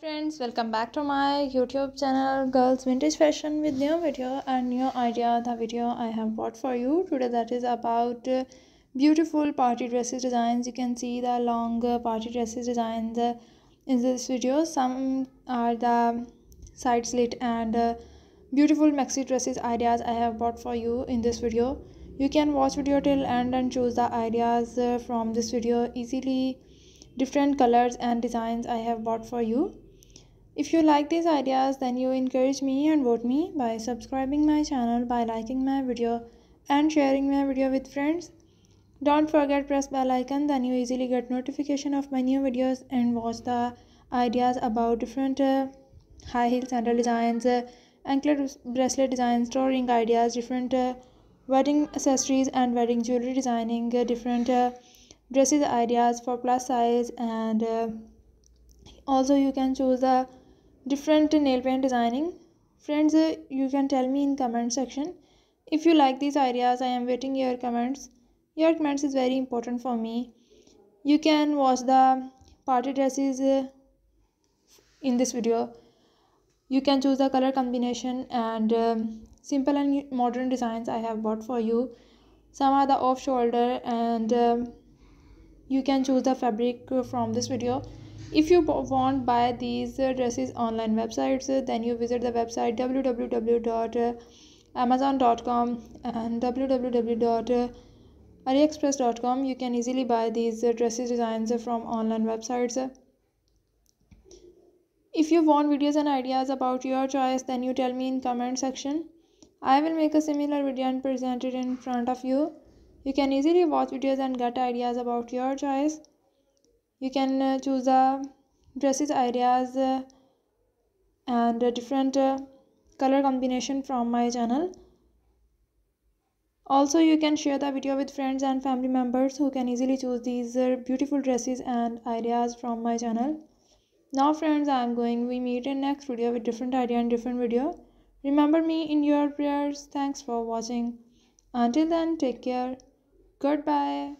friends welcome back to my youtube channel girls vintage fashion with new video and new idea the video i have brought for you today that is about beautiful party dresses designs you can see the long party dresses designs in this video some are the side slit and beautiful maxi dresses ideas i have brought for you in this video you can watch video till end and choose the ideas from this video easily different colors and designs i have bought for you if you like these ideas then you encourage me and vote me by subscribing my channel, by liking my video and sharing my video with friends. Don't forget press bell icon then you easily get notification of my new videos and watch the ideas about different uh, high heel sandal designs, uh, anklet bracelet designs, storing ideas, different uh, wedding accessories and wedding jewelry designing, uh, different uh, dresses ideas for plus size and uh, also you can choose the different nail paint designing friends uh, you can tell me in comment section if you like these ideas i am waiting your comments your comments is very important for me you can watch the party dresses uh, in this video you can choose the color combination and um, simple and modern designs i have bought for you some are the off shoulder and um, you can choose the fabric uh, from this video if you want buy these dresses online websites then you visit the website www.amazon.com and www.aliexpress.com you can easily buy these dresses designs from online websites if you want videos and ideas about your choice then you tell me in comment section i will make a similar video and present it in front of you you can easily watch videos and get ideas about your choice you can uh, choose the uh, dresses ideas uh, and different color combination from my channel also you can share the video with friends and family members who can easily choose these beautiful dresses and ideas from my channel now friends i am going we meet in next video with different idea and different video remember me in your prayers thanks for watching until then take care goodbye